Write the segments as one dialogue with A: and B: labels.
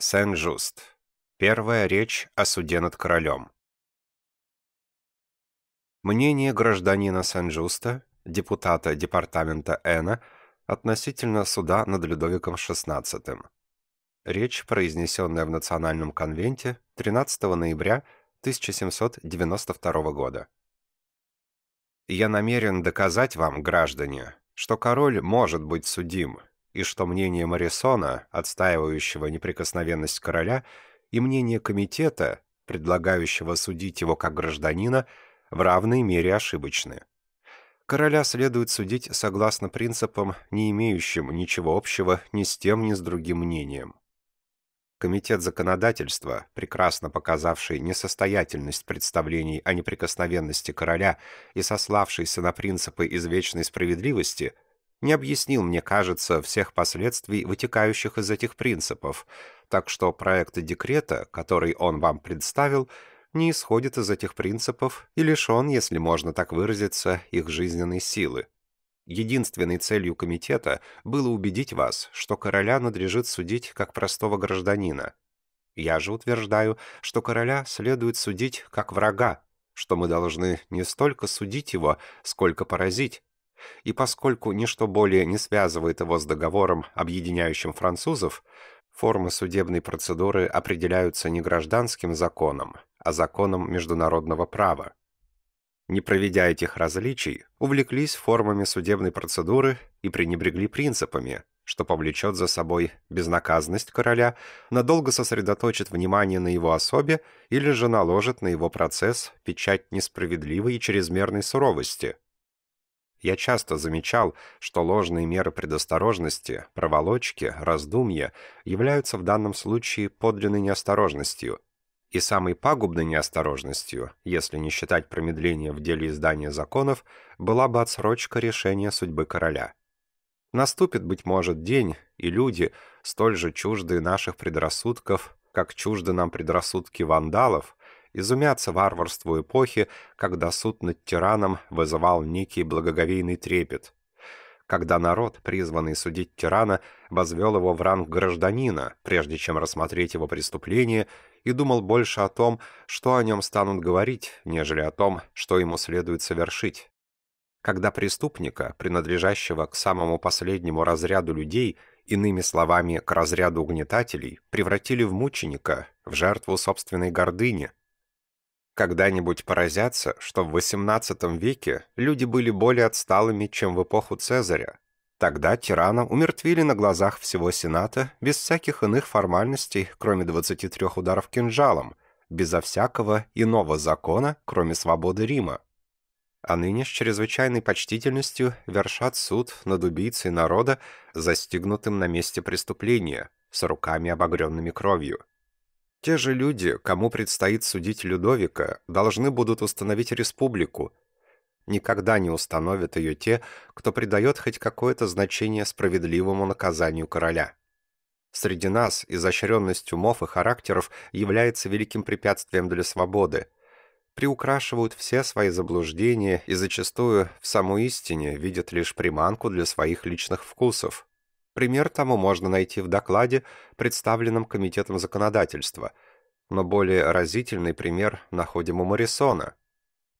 A: Сен-Жуст. Первая речь о суде над королем. Мнение гражданина Сен-Жуста, депутата департамента Эна, относительно суда над Людовиком XVI. Речь, произнесенная в Национальном конвенте 13 ноября 1792 года. «Я намерен доказать вам, граждане, что король может быть судим, и что мнение Марисона, отстаивающего неприкосновенность короля, и мнение комитета, предлагающего судить его как гражданина, в равной мере ошибочны. Короля следует судить согласно принципам, не имеющим ничего общего ни с тем, ни с другим мнением. Комитет законодательства, прекрасно показавший несостоятельность представлений о неприкосновенности короля и сославшийся на принципы извечной справедливости – не объяснил, мне кажется, всех последствий, вытекающих из этих принципов, так что проект декрета, который он вам представил, не исходит из этих принципов и лишен, если можно так выразиться, их жизненной силы. Единственной целью комитета было убедить вас, что короля надлежит судить как простого гражданина. Я же утверждаю, что короля следует судить как врага, что мы должны не столько судить его, сколько поразить, и поскольку ничто более не связывает его с договором, объединяющим французов, формы судебной процедуры определяются не гражданским законом, а законом международного права. Не проведя этих различий, увлеклись формами судебной процедуры и пренебрегли принципами, что повлечет за собой безнаказанность короля, надолго сосредоточит внимание на его особе или же наложит на его процесс печать несправедливой и чрезмерной суровости – я часто замечал, что ложные меры предосторожности, проволочки, раздумья являются в данном случае подлинной неосторожностью. И самой пагубной неосторожностью, если не считать промедления в деле издания законов, была бы отсрочка решения судьбы короля. Наступит, быть может, день, и люди, столь же чуждые наших предрассудков, как чужды нам предрассудки вандалов, изумятся варварству эпохи, когда суд над тираном вызывал некий благоговейный трепет, когда народ, призванный судить тирана, возвел его в ранг гражданина, прежде чем рассмотреть его преступление, и думал больше о том, что о нем станут говорить, нежели о том, что ему следует совершить. Когда преступника, принадлежащего к самому последнему разряду людей, иными словами, к разряду угнетателей, превратили в мученика, в жертву собственной гордыни, когда-нибудь поразятся, что в XVIII веке люди были более отсталыми, чем в эпоху Цезаря. Тогда тирана умертвили на глазах всего Сената без всяких иных формальностей, кроме 23 ударов кинжалом, безо всякого иного закона, кроме свободы Рима. А ныне с чрезвычайной почтительностью вершат суд над убийцей народа, застигнутым на месте преступления, с руками обогренными кровью. Те же люди, кому предстоит судить Людовика, должны будут установить республику. Никогда не установят ее те, кто придает хоть какое-то значение справедливому наказанию короля. Среди нас изощренность умов и характеров является великим препятствием для свободы. Приукрашивают все свои заблуждения и зачастую в саму истине видят лишь приманку для своих личных вкусов. Пример тому можно найти в докладе, представленном Комитетом законодательства, но более разительный пример находим у Моррисона.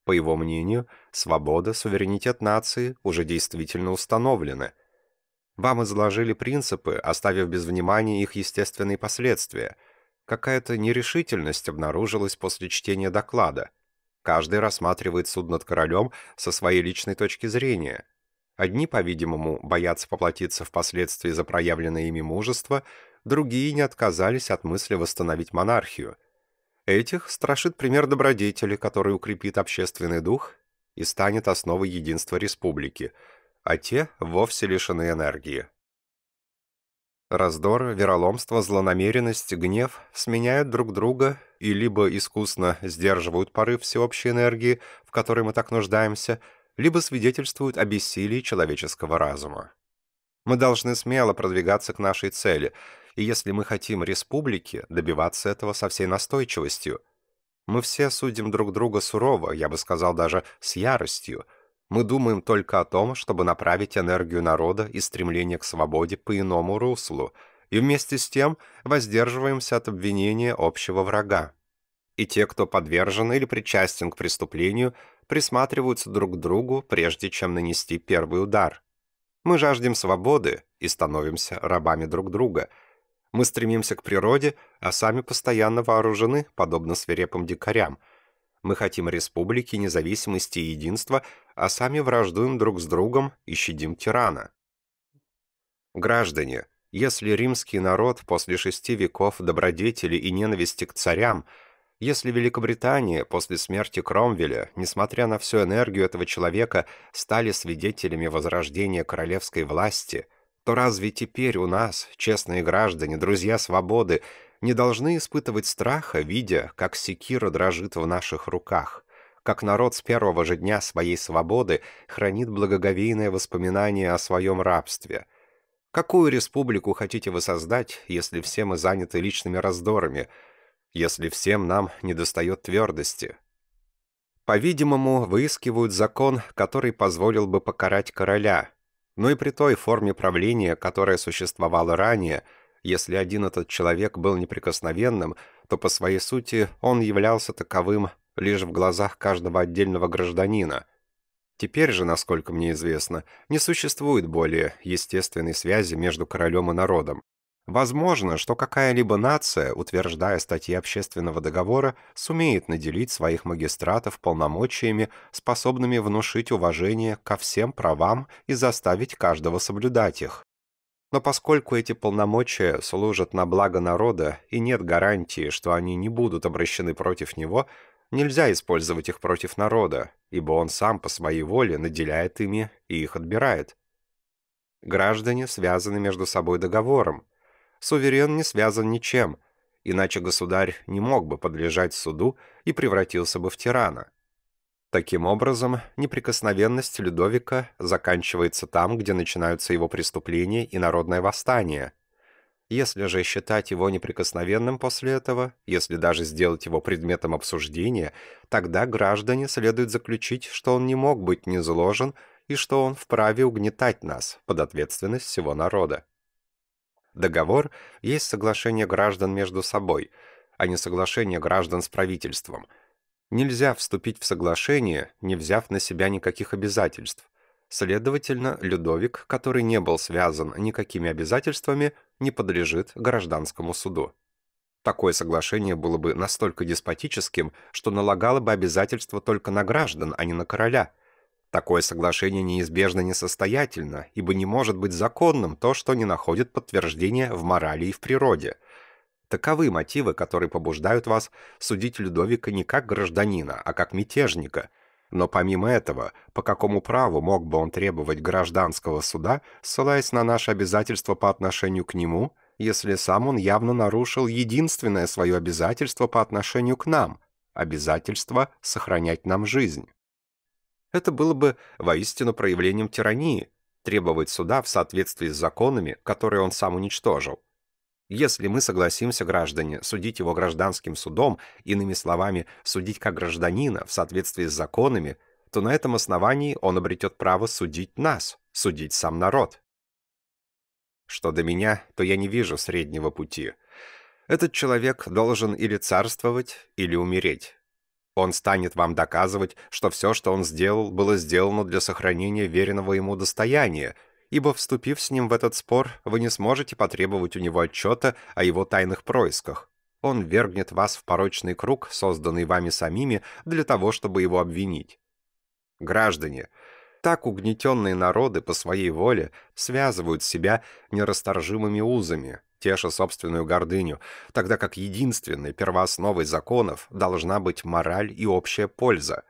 A: По его мнению, свобода, суверенитет нации уже действительно установлены. Вам изложили принципы, оставив без внимания их естественные последствия. Какая-то нерешительность обнаружилась после чтения доклада. Каждый рассматривает суд над королем со своей личной точки зрения – Одни, по-видимому, боятся поплатиться впоследствии за проявленное ими мужество, другие не отказались от мысли восстановить монархию. Этих страшит пример добродетели, который укрепит общественный дух и станет основой единства республики, а те вовсе лишены энергии. Раздор, вероломство, злонамеренность, гнев сменяют друг друга и либо искусно сдерживают порыв всеобщей энергии, в которой мы так нуждаемся – либо свидетельствуют о бессилии человеческого разума. Мы должны смело продвигаться к нашей цели, и если мы хотим республики, добиваться этого со всей настойчивостью. Мы все судим друг друга сурово, я бы сказал даже с яростью. Мы думаем только о том, чтобы направить энергию народа и стремление к свободе по иному руслу, и вместе с тем воздерживаемся от обвинения общего врага и те, кто подвержен или причастен к преступлению, присматриваются друг к другу, прежде чем нанести первый удар. Мы жаждем свободы и становимся рабами друг друга. Мы стремимся к природе, а сами постоянно вооружены, подобно свирепым дикарям. Мы хотим республики, независимости и единства, а сами враждуем друг с другом и щадим тирана. Граждане, если римский народ после шести веков добродетели и ненависти к царям – если Великобритания после смерти Кромвеля, несмотря на всю энергию этого человека, стали свидетелями возрождения королевской власти, то разве теперь у нас, честные граждане, друзья свободы, не должны испытывать страха, видя, как секира дрожит в наших руках, как народ с первого же дня своей свободы хранит благоговейное воспоминание о своем рабстве – Какую республику хотите вы создать, если все мы заняты личными раздорами, если всем нам недостает твердости. По-видимому, выискивают закон, который позволил бы покарать короля, но и при той форме правления, которая существовала ранее, если один этот человек был неприкосновенным, то по своей сути он являлся таковым лишь в глазах каждого отдельного гражданина. Теперь же, насколько мне известно, не существует более естественной связи между королем и народом. Возможно, что какая-либо нация, утверждая статьи общественного договора, сумеет наделить своих магистратов полномочиями, способными внушить уважение ко всем правам и заставить каждого соблюдать их. Но поскольку эти полномочия служат на благо народа и нет гарантии, что они не будут обращены против него, нельзя использовать их против народа, ибо он сам по своей воле наделяет ими и их отбирает. Граждане связаны между собой договором, суверен не связан ничем, иначе государь не мог бы подлежать суду и превратился бы в тирана. Таким образом, неприкосновенность Людовика заканчивается там, где начинаются его преступления и народное восстание. Если же считать его неприкосновенным после этого, если даже сделать его предметом обсуждения, тогда граждане следует заключить, что он не мог быть низложен и что он вправе угнетать нас под ответственность всего народа. Договор есть соглашение граждан между собой, а не соглашение граждан с правительством. Нельзя вступить в соглашение, не взяв на себя никаких обязательств. Следовательно, Людовик, который не был связан никакими обязательствами, не подлежит гражданскому суду. Такое соглашение было бы настолько деспотическим, что налагало бы обязательства только на граждан, а не на короля. Такое соглашение неизбежно несостоятельно, ибо не может быть законным то, что не находит подтверждения в морали и в природе. Таковы мотивы, которые побуждают вас судить Людовика не как гражданина, а как мятежника. Но помимо этого, по какому праву мог бы он требовать гражданского суда, ссылаясь на наши обязательства по отношению к нему, если сам он явно нарушил единственное свое обязательство по отношению к нам – обязательство сохранять нам жизнь? Это было бы воистину проявлением тирании требовать суда в соответствии с законами, которые он сам уничтожил. Если мы согласимся, граждане, судить его гражданским судом, иными словами, судить как гражданина в соответствии с законами, то на этом основании он обретет право судить нас, судить сам народ. Что до меня, то я не вижу среднего пути. Этот человек должен или царствовать, или умереть. Он станет вам доказывать, что все, что он сделал, было сделано для сохранения веренного ему достояния, ибо, вступив с ним в этот спор, вы не сможете потребовать у него отчета о его тайных происках. Он вергнет вас в порочный круг, созданный вами самими, для того, чтобы его обвинить. Граждане, так угнетенные народы по своей воле связывают себя нерасторжимыми узами – теша собственную гордыню, тогда как единственной первоосновой законов должна быть мораль и общая польза.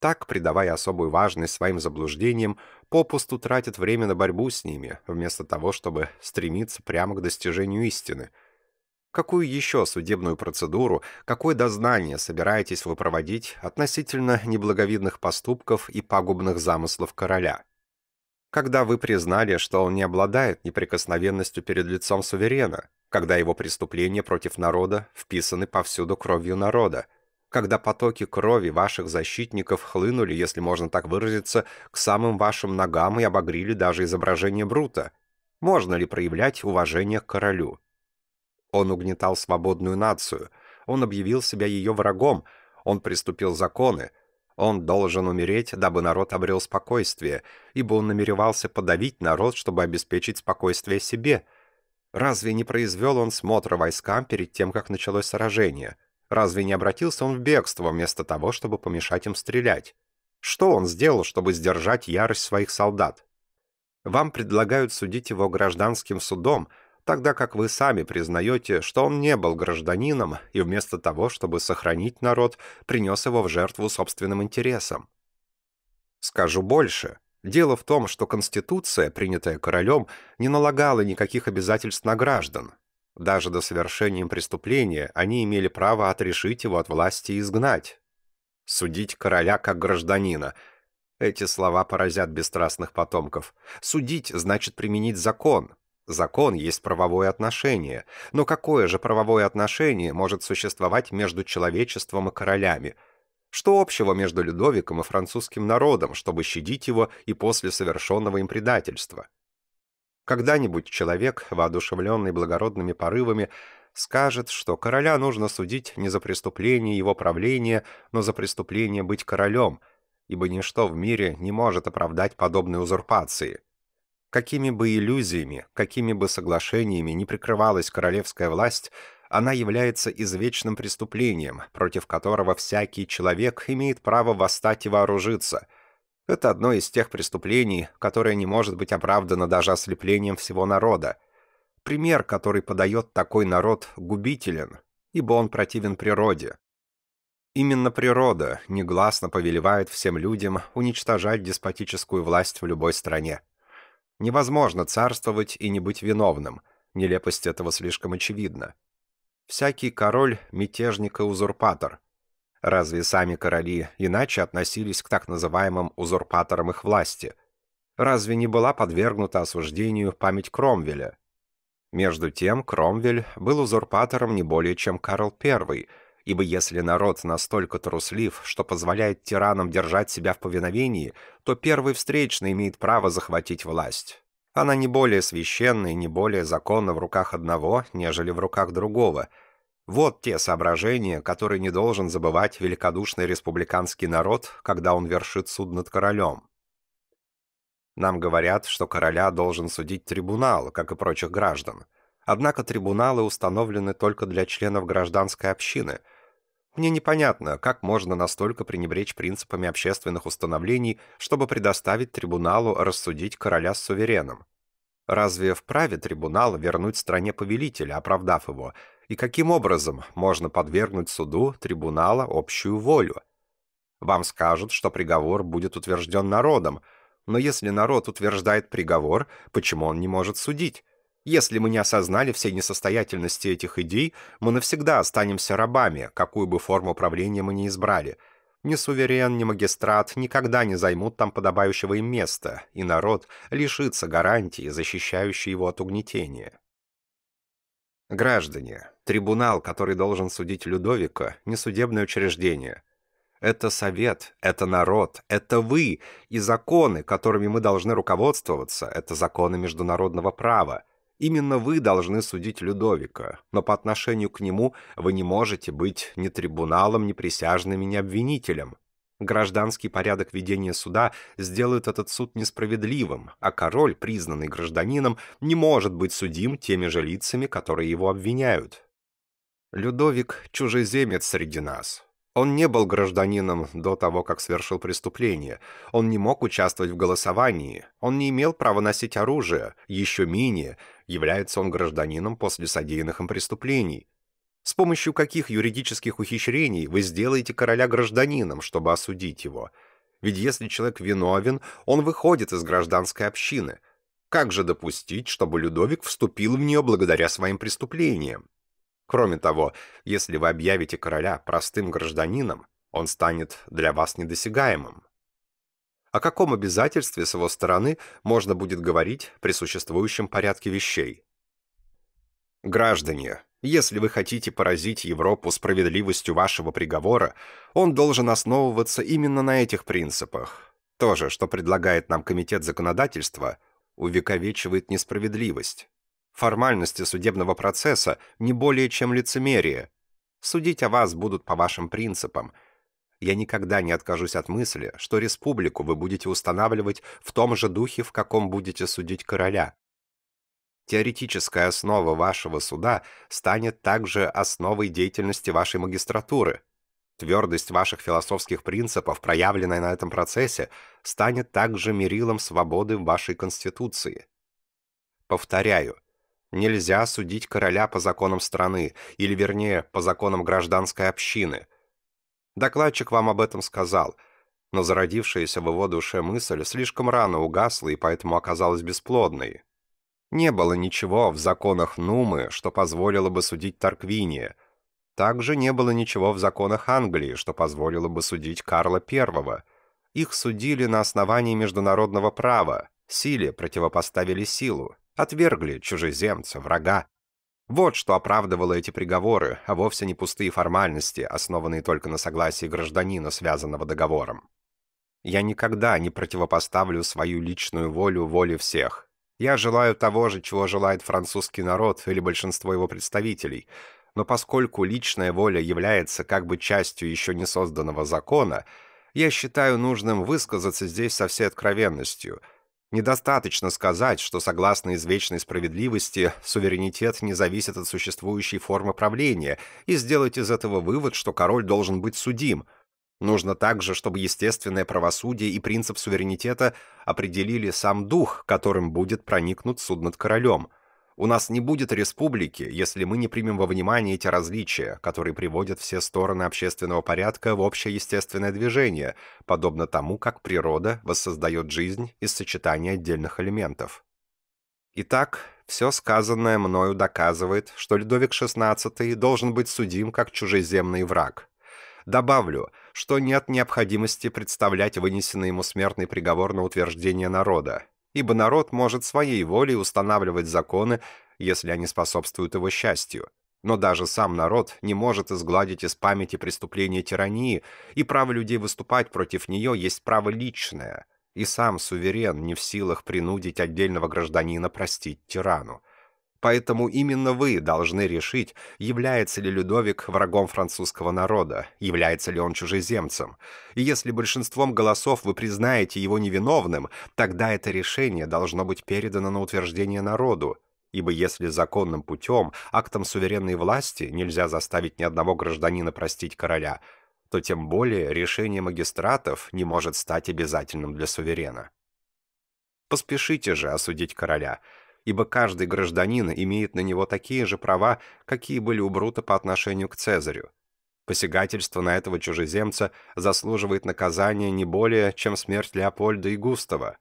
A: Так, придавая особую важность своим заблуждениям, попусту тратит время на борьбу с ними, вместо того, чтобы стремиться прямо к достижению истины. Какую еще судебную процедуру, какое дознание собираетесь вы проводить относительно неблаговидных поступков и пагубных замыслов короля? когда вы признали, что он не обладает неприкосновенностью перед лицом суверена, когда его преступления против народа вписаны повсюду кровью народа, когда потоки крови ваших защитников хлынули, если можно так выразиться, к самым вашим ногам и обогрили даже изображение Брута. Можно ли проявлять уважение к королю? Он угнетал свободную нацию, он объявил себя ее врагом, он приступил законы, он должен умереть, дабы народ обрел спокойствие, ибо он намеревался подавить народ, чтобы обеспечить спокойствие себе. Разве не произвел он смотра войскам перед тем, как началось сражение? Разве не обратился он в бегство вместо того, чтобы помешать им стрелять? Что он сделал, чтобы сдержать ярость своих солдат? Вам предлагают судить его гражданским судом – тогда как вы сами признаете, что он не был гражданином и вместо того, чтобы сохранить народ, принес его в жертву собственным интересам. Скажу больше. Дело в том, что Конституция, принятая королем, не налагала никаких обязательств на граждан. Даже до совершения преступления они имели право отрешить его от власти и изгнать. Судить короля как гражданина – эти слова поразят бесстрастных потомков. Судить значит применить закон – Закон есть правовое отношение, но какое же правовое отношение может существовать между человечеством и королями? Что общего между Людовиком и французским народом, чтобы щадить его и после совершенного им предательства? Когда-нибудь человек, воодушевленный благородными порывами, скажет, что короля нужно судить не за преступление его правления, но за преступление быть королем, ибо ничто в мире не может оправдать подобной узурпации – Какими бы иллюзиями, какими бы соглашениями не прикрывалась королевская власть, она является извечным преступлением, против которого всякий человек имеет право восстать и вооружиться. Это одно из тех преступлений, которое не может быть оправдано даже ослеплением всего народа. Пример, который подает такой народ, губителен, ибо он противен природе. Именно природа негласно повелевает всем людям уничтожать деспотическую власть в любой стране. Невозможно царствовать и не быть виновным. Нелепость этого слишком очевидна. Всякий король – мятежник и узурпатор. Разве сами короли иначе относились к так называемым узурпаторам их власти? Разве не была подвергнута осуждению память Кромвеля? Между тем, Кромвель был узурпатором не более чем Карл Первый. Ибо если народ настолько труслив, что позволяет тиранам держать себя в повиновении, то первый встречный имеет право захватить власть. Она не более священна и не более законна в руках одного, нежели в руках другого. Вот те соображения, которые не должен забывать великодушный республиканский народ, когда он вершит суд над королем. Нам говорят, что короля должен судить трибунал, как и прочих граждан. Однако трибуналы установлены только для членов гражданской общины – мне непонятно, как можно настолько пренебречь принципами общественных установлений, чтобы предоставить трибуналу рассудить короля с сувереном. Разве вправе трибунал вернуть стране повелителя, оправдав его? И каким образом можно подвергнуть суду трибунала общую волю? Вам скажут, что приговор будет утвержден народом, но если народ утверждает приговор, почему он не может судить? Если мы не осознали всей несостоятельности этих идей, мы навсегда останемся рабами, какую бы форму правления мы ни избрали. Ни суверен, ни магистрат никогда не займут там подобающего им места, и народ лишится гарантии, защищающей его от угнетения. Граждане, трибунал, который должен судить Людовика, не судебное учреждение. Это совет, это народ, это вы, и законы, которыми мы должны руководствоваться, это законы международного права – Именно вы должны судить Людовика, но по отношению к нему вы не можете быть ни трибуналом, ни присяжными, ни обвинителем. Гражданский порядок ведения суда сделает этот суд несправедливым, а король, признанный гражданином, не может быть судим теми же лицами, которые его обвиняют. Людовик – чужеземец среди нас. Он не был гражданином до того, как совершил преступление. Он не мог участвовать в голосовании. Он не имел права носить оружие. Еще менее, является он гражданином после содеянных им преступлений. С помощью каких юридических ухищрений вы сделаете короля гражданином, чтобы осудить его? Ведь если человек виновен, он выходит из гражданской общины. Как же допустить, чтобы Людовик вступил в нее благодаря своим преступлениям? Кроме того, если вы объявите короля простым гражданином, он станет для вас недосягаемым. О каком обязательстве с его стороны можно будет говорить при существующем порядке вещей? Граждане, если вы хотите поразить Европу справедливостью вашего приговора, он должен основываться именно на этих принципах. То же, что предлагает нам Комитет законодательства, увековечивает несправедливость. Формальности судебного процесса не более чем лицемерие. Судить о вас будут по вашим принципам. Я никогда не откажусь от мысли, что республику вы будете устанавливать в том же духе, в каком будете судить короля. Теоретическая основа вашего суда станет также основой деятельности вашей магистратуры. Твердость ваших философских принципов, проявленная на этом процессе, станет также мерилом свободы в вашей Конституции. Повторяю, Нельзя судить короля по законам страны, или, вернее, по законам гражданской общины. Докладчик вам об этом сказал, но зародившаяся в его душе мысль слишком рано угасла и поэтому оказалась бесплодной. Не было ничего в законах Нумы, что позволило бы судить Тарквиния. Также не было ничего в законах Англии, что позволило бы судить Карла I. Их судили на основании международного права, силе противопоставили силу. Отвергли чужеземца, врага. Вот что оправдывало эти приговоры, а вовсе не пустые формальности, основанные только на согласии гражданина, связанного договором. Я никогда не противопоставлю свою личную волю воле всех. Я желаю того же, чего желает французский народ или большинство его представителей — но поскольку личная воля является как бы частью еще не созданного закона, я считаю нужным высказаться здесь со всей откровенностью, Недостаточно сказать, что согласно извечной справедливости, суверенитет не зависит от существующей формы правления, и сделать из этого вывод, что король должен быть судим. Нужно также, чтобы естественное правосудие и принцип суверенитета определили сам дух, которым будет проникнут суд над королем – у нас не будет республики, если мы не примем во внимание эти различия, которые приводят все стороны общественного порядка в общее естественное движение, подобно тому, как природа воссоздает жизнь из сочетания отдельных элементов. Итак, все сказанное мною доказывает, что Людовик XVI должен быть судим как чужеземный враг. Добавлю, что нет необходимости представлять вынесенный ему смертный приговор на утверждение народа, ибо народ может своей волей устанавливать законы, если они способствуют его счастью. Но даже сам народ не может изгладить из памяти преступления тирании, и право людей выступать против нее есть право личное, и сам суверен не в силах принудить отдельного гражданина простить тирану. Поэтому именно вы должны решить, является ли Людовик врагом французского народа, является ли он чужеземцем. И если большинством голосов вы признаете его невиновным, тогда это решение должно быть передано на утверждение народу. Ибо если законным путем, актом суверенной власти нельзя заставить ни одного гражданина простить короля, то тем более решение магистратов не может стать обязательным для суверена. Поспешите же осудить короля – ибо каждый гражданин имеет на него такие же права, какие были у Брута по отношению к Цезарю. Посягательство на этого чужеземца заслуживает наказания не более, чем смерть Леопольда и Густава.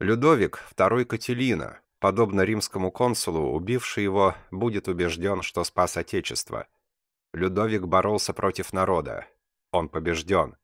A: Людовик, второй Кателина, подобно римскому консулу, убивший его, будет убежден, что спас Отечество. Людовик боролся против народа. Он побежден.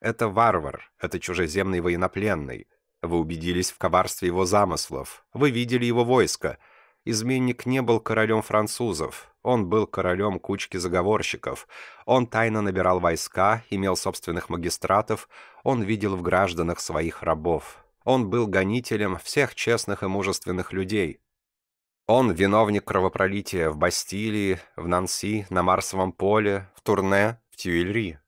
A: Это варвар, это чужеземный военнопленный. Вы убедились в коварстве его замыслов. Вы видели его войско. Изменник не был королем французов. Он был королем кучки заговорщиков. Он тайно набирал войска, имел собственных магистратов. Он видел в гражданах своих рабов. Он был гонителем всех честных и мужественных людей. Он виновник кровопролития в Бастилии, в Нанси, на Марсовом поле, в Турне, в Тюильри.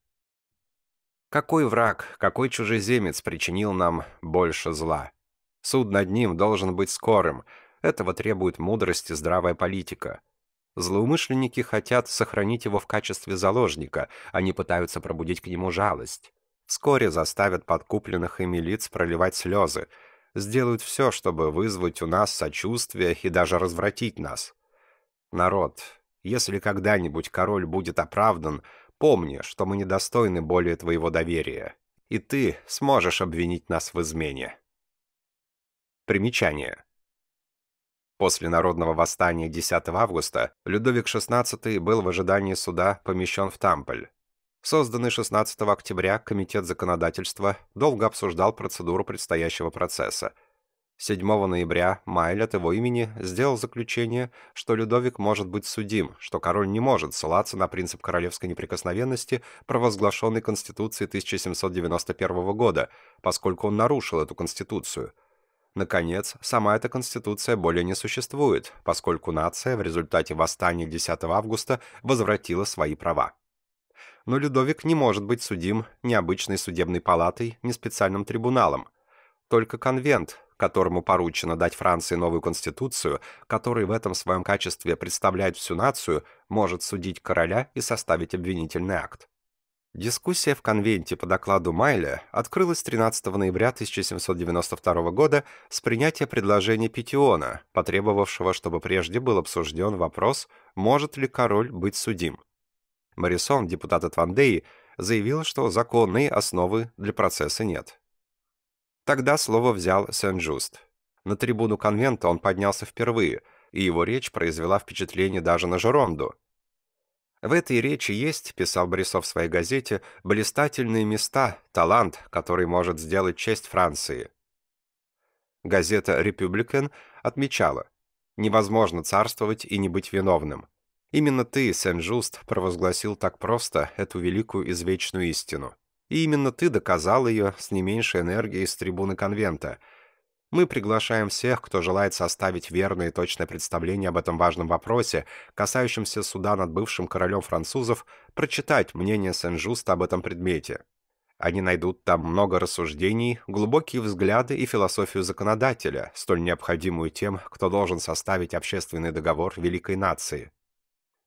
A: Какой враг, какой чужеземец причинил нам больше зла? Суд над ним должен быть скорым. Этого требует мудрость и здравая политика. Злоумышленники хотят сохранить его в качестве заложника, они пытаются пробудить к нему жалость. Вскоре заставят подкупленных ими лиц проливать слезы, сделают все, чтобы вызвать у нас сочувствие и даже развратить нас. Народ, если когда-нибудь король будет оправдан, Помни, что мы недостойны более твоего доверия, и ты сможешь обвинить нас в измене. Примечание. После народного восстания 10 августа Людовик XVI был в ожидании суда помещен в Тамполь. Созданный 16 октября Комитет законодательства долго обсуждал процедуру предстоящего процесса – 7 ноября Майль от его имени сделал заключение, что Людовик может быть судим, что король не может ссылаться на принцип королевской неприкосновенности, провозглашенный Конституцией 1791 года, поскольку он нарушил эту Конституцию. Наконец, сама эта Конституция более не существует, поскольку нация в результате восстания 10 августа возвратила свои права но Людовик не может быть судим ни обычной судебной палатой, ни специальным трибуналом. Только конвент, которому поручено дать Франции новую конституцию, который в этом своем качестве представляет всю нацию, может судить короля и составить обвинительный акт. Дискуссия в конвенте по докладу Майля открылась 13 ноября 1792 года с принятия предложения Петиона, потребовавшего, чтобы прежде был обсужден вопрос, может ли король быть судим. Марисон, депутат от Вандеи, заявил, что законной основы для процесса нет. Тогда слово взял Сен-Джуст. На трибуну конвента он поднялся впервые, и его речь произвела впечатление даже на Жеронду. В этой речи есть, писал Борисов в своей газете, блистательные места, талант, который может сделать честь Франции. Газета «Републикен» отмечала, невозможно царствовать и не быть виновным. Именно ты, Сен-Жуст, провозгласил так просто эту великую извечную истину. И именно ты доказал ее с не меньшей энергией с трибуны конвента. Мы приглашаем всех, кто желает составить верное и точное представление об этом важном вопросе, касающемся суда над бывшим королем французов, прочитать мнение Сен-Жуста об этом предмете. Они найдут там много рассуждений, глубокие взгляды и философию законодателя, столь необходимую тем, кто должен составить общественный договор великой нации.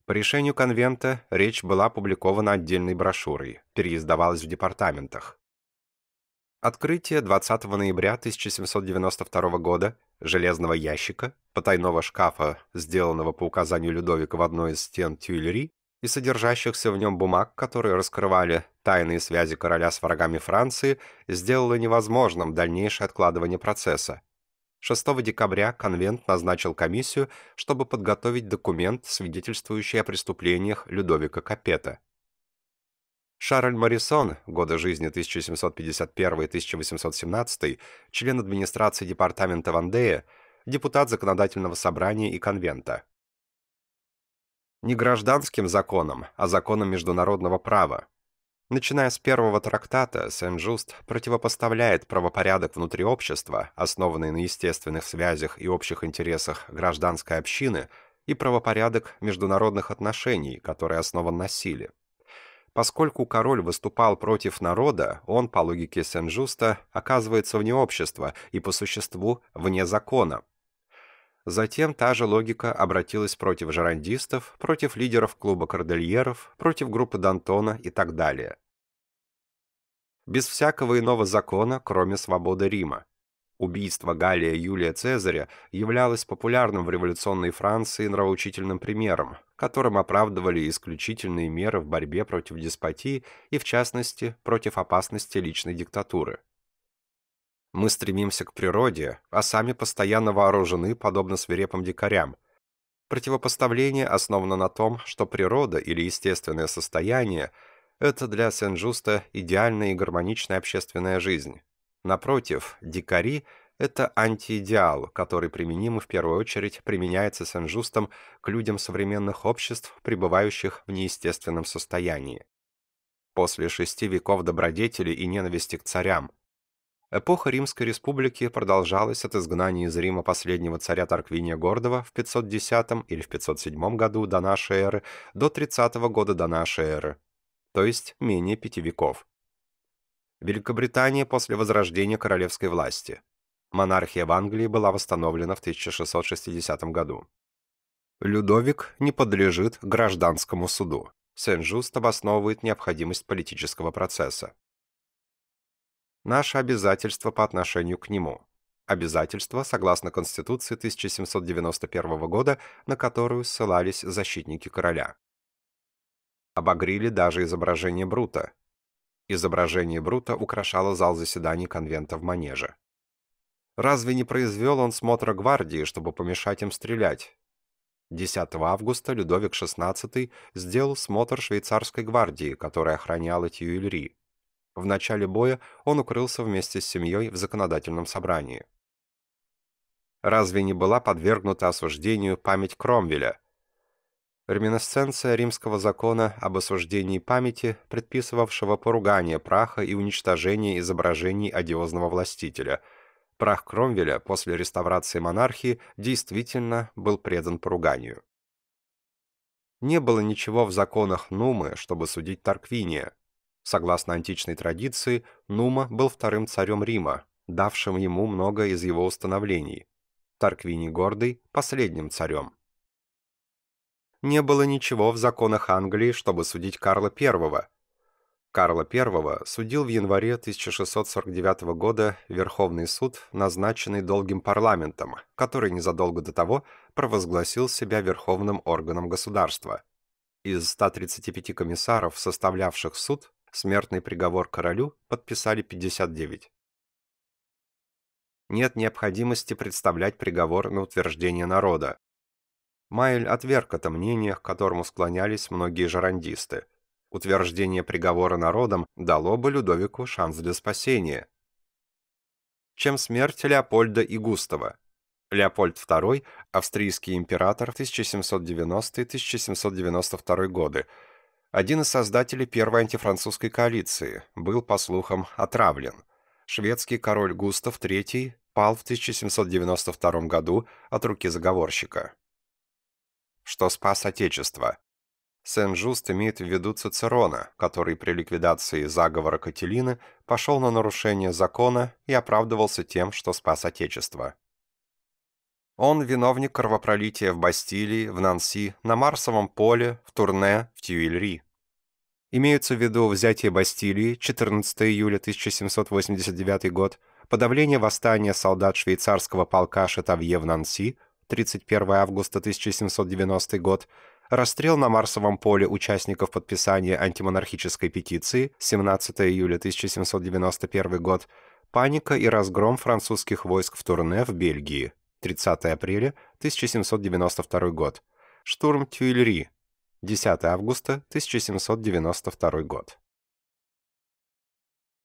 A: По решению конвента речь была опубликована отдельной брошюрой, переиздавалась в департаментах. Открытие 20 ноября 1792 года железного ящика, потайного шкафа, сделанного по указанию Людовика в одной из стен Тюильри, и содержащихся в нем бумаг, которые раскрывали тайные связи короля с врагами Франции, сделало невозможным дальнейшее откладывание процесса, 6 декабря конвент назначил комиссию, чтобы подготовить документ, свидетельствующий о преступлениях Людовика Капета. Шарль Морисон, годы жизни 1751-1817, член администрации департамента Вандея, депутат Законодательного собрания и конвента. Не гражданским законом, а законом международного права, Начиная с первого трактата, Сен-Жуст противопоставляет правопорядок внутри общества, основанный на естественных связях и общих интересах гражданской общины, и правопорядок международных отношений, который основан на силе. Поскольку король выступал против народа, он, по логике Сен-Жуста, оказывается вне общества и по существу вне закона – Затем та же логика обратилась против жерандистов, против лидеров клуба кордельеров, против группы Д'Антона и так далее. Без всякого иного закона, кроме свободы Рима. Убийство Галия Юлия Цезаря являлось популярным в революционной Франции нравоучительным примером, которым оправдывали исключительные меры в борьбе против деспотии и, в частности, против опасности личной диктатуры. Мы стремимся к природе, а сами постоянно вооружены, подобно свирепым дикарям. Противопоставление основано на том, что природа или естественное состояние – это для Сен-Жуста идеальная и гармоничная общественная жизнь. Напротив, дикари – это антиидеал, который применим и в первую очередь применяется Сен-Жустом к людям современных обществ, пребывающих в неестественном состоянии. После шести веков добродетели и ненависти к царям – Эпоха Римской Республики продолжалась от изгнания из Рима последнего царя Тарквиния Гордого в 510 или в 507 году до нашей эры до 30 года до нашей эры, то есть менее пяти веков. Великобритания после возрождения королевской власти. Монархия в Англии была восстановлена в 1660 году. Людовик не подлежит гражданскому суду. Сен-Жуст обосновывает необходимость политического процесса наше обязательство по отношению к нему. Обязательство, согласно Конституции 1791 года, на которую ссылались защитники короля. Обогрили даже изображение Брута. Изображение Брута украшало зал заседаний конвента в Манеже. Разве не произвел он смотра гвардии, чтобы помешать им стрелять? 10 августа Людовик XVI сделал смотр швейцарской гвардии, которая охраняла Тюильри. В начале боя он укрылся вместе с семьей в законодательном собрании. Разве не была подвергнута осуждению память Кромвеля? Реминесценция римского закона об осуждении памяти, предписывавшего поругание праха и уничтожение изображений одиозного властителя. Прах Кромвеля после реставрации монархии действительно был предан поруганию. Не было ничего в законах Нумы, чтобы судить Тарквиния. Согласно античной традиции, Нума был вторым царем Рима, давшим ему много из его установлений. Тарквини Гордый – последним царем. Не было ничего в законах Англии, чтобы судить Карла I. Карла I судил в январе 1649 года Верховный суд, назначенный долгим парламентом, который незадолго до того провозгласил себя верховным органом государства. Из 135 комиссаров, составлявших суд, Смертный приговор королю подписали 59. Нет необходимости представлять приговор на утверждение народа. Майль отверг это мнение, к которому склонялись многие жарандисты. Утверждение приговора народом дало бы Людовику шанс для спасения. Чем смерть Леопольда и Густава? Леопольд II, австрийский император 1790-1792 годы, один из создателей первой антифранцузской коалиции был, по слухам, отравлен. Шведский король Густав III пал в 1792 году от руки заговорщика. Что спас Отечество? Сен-Жуст имеет в виду Цицерона, который при ликвидации заговора Кателины пошел на нарушение закона и оправдывался тем, что спас Отечество. Он виновник кровопролития в Бастилии, в Нанси, на Марсовом поле, в Турне, в Тюильри. Имеются в виду взятие Бастилии 14 июля 1789 год, подавление восстания солдат швейцарского полка Шатавье в Нанси 31 августа 1790 год, расстрел на Марсовом поле участников подписания антимонархической петиции 17 июля 1791 год, паника и разгром французских войск в Турне в Бельгии 30 апреля 1792 год. Штурм Тюильри. 10 августа 1792 год.